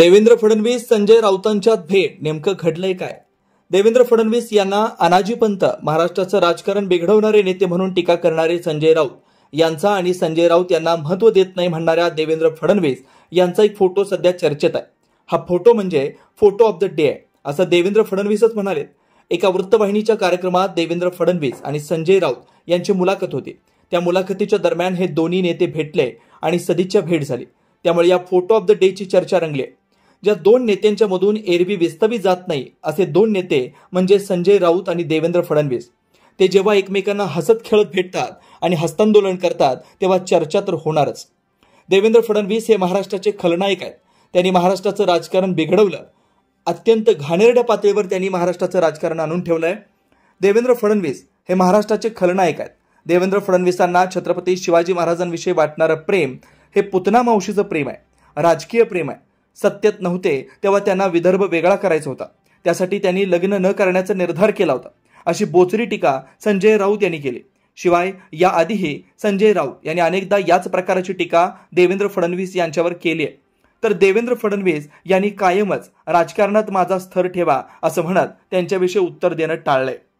देवेंद्र फडणवीस संजय राऊतांच्या भेट नेमकं घडलंय काय देवेंद्र फडणवीस यांना अनाजी पंत महाराष्ट्राचं राजकारण बिघडवणारे नेते म्हणून टीका करणारे संजय राऊत यांचा आणि संजय राऊत यांना महत्व देत नाही म्हणणाऱ्या देवेंद्र फडणवीस यांचा एक फोटो सध्या चर्चेत आहे हा फोटो म्हणजे फोटो ऑफ द डे आहे असं देवेंद्र फडणवीसच म्हणाले एका वृत्तवाहिनीच्या कार्यक्रमात देवेंद्र फडणवीस आणि संजय राऊत यांची मुलाखत होती त्या मुलाखतीच्या दरम्यान हे दोन्ही नेते भेटले आणि सदिच्छा भेट झाली त्यामुळे या फोटो ऑफ द डेची चर्चा रंगली ज्या दोन नेत्यांच्या मधून एरवी विस्तवी जात नाही असे दोन नेते म्हणजे संजय राऊत आणि देवेंद्र फडणवीस ते जेव्हा एकमेकांना हसत खेळत भेटतात आणि हस्तांदोलन करतात तेव्हा चर्चा तर होणारच देवेंद्र फडणवीस हे महाराष्ट्राचे खलनायक आहेत त्यांनी महाराष्ट्राचं राजकारण बिघडवलं अत्यंत घाणेरड्या पातळीवर त्यांनी महाराष्ट्राचं राजकारण आणून ठेवलं आहे देवेंद्र फडणवीस हे महाराष्ट्राचे खलनायक आहेत देवेंद्र फडणवीसांना छत्रपती शिवाजी महाराजांविषयी वाटणारं प्रेम हे पुतना मावशीचं प्रेम आहे राजकीय प्रेम आहे सत्यत नव्हते तेव्हा त्यांना विदर्भ वेगळा करायचा होता त्यासाठी त्यांनी लग्न न करण्याचा निर्धार केला होता अशी बोचरी टीका संजय राऊत यांनी केली शिवाय याआधीही संजय राऊत यांनी अनेकदा याच प्रकाराची टीका देवेंद्र फडणवीस यांच्यावर केली आहे तर देवेंद्र फडणवीस यांनी कायमच राजकारणात माझा स्थर ठेवा असं म्हणत त्यांच्याविषयी उत्तर देणं टाळलंय